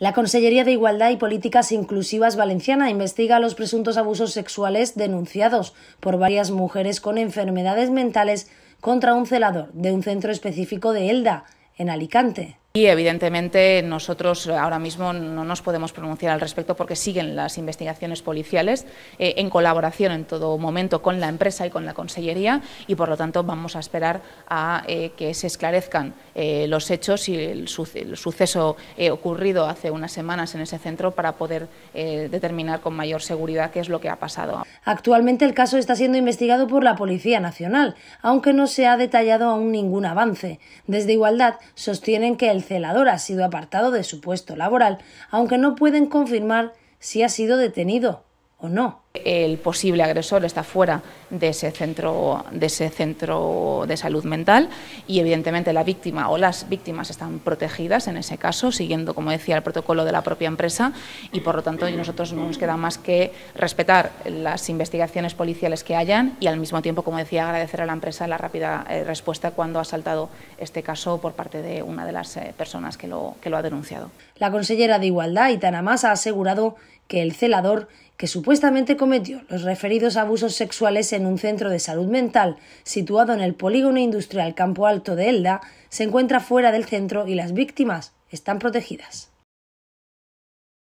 La Consellería de Igualdad y Políticas Inclusivas Valenciana investiga los presuntos abusos sexuales denunciados por varias mujeres con enfermedades mentales contra un celador de un centro específico de Elda, en Alicante. Y evidentemente nosotros ahora mismo no nos podemos pronunciar al respecto porque siguen las investigaciones policiales eh, en colaboración en todo momento con la empresa y con la consellería y por lo tanto vamos a esperar a eh, que se esclarezcan eh, los hechos y el, el suceso ocurrido hace unas semanas en ese centro para poder determinar con mayor seguridad qué es lo que ha pasado. Actualmente el caso está siendo investigado por la Policía Nacional, aunque no se ha detallado aún ningún avance. Desde Igualdad sostienen que el el celador ha sido apartado de su puesto laboral, aunque no pueden confirmar si ha sido detenido no. El posible agresor está fuera de ese centro de, salud mental y evidentemente la víctima o las víctimas están protegidas en ese caso, siguiendo, como decía, el protocolo de la propia empresa y por lo tanto nosotros no nos queda más que respetar las investigaciones policiales que hayan y al mismo tiempo, como decía, agradecer a la empresa la rápida eh, respuesta cuando ha saltado este caso por parte de una de las eh, personas que lo, ha denunciado. La consellera de Igualdad, Itana Massa, ha asegurado que el celador, que supuestamente cometió los referidos abusos sexuales en un centro de salud mental situado en el polígono industrial Campo Alto de Elda, se encuentra fuera del centro y las víctimas están protegidas.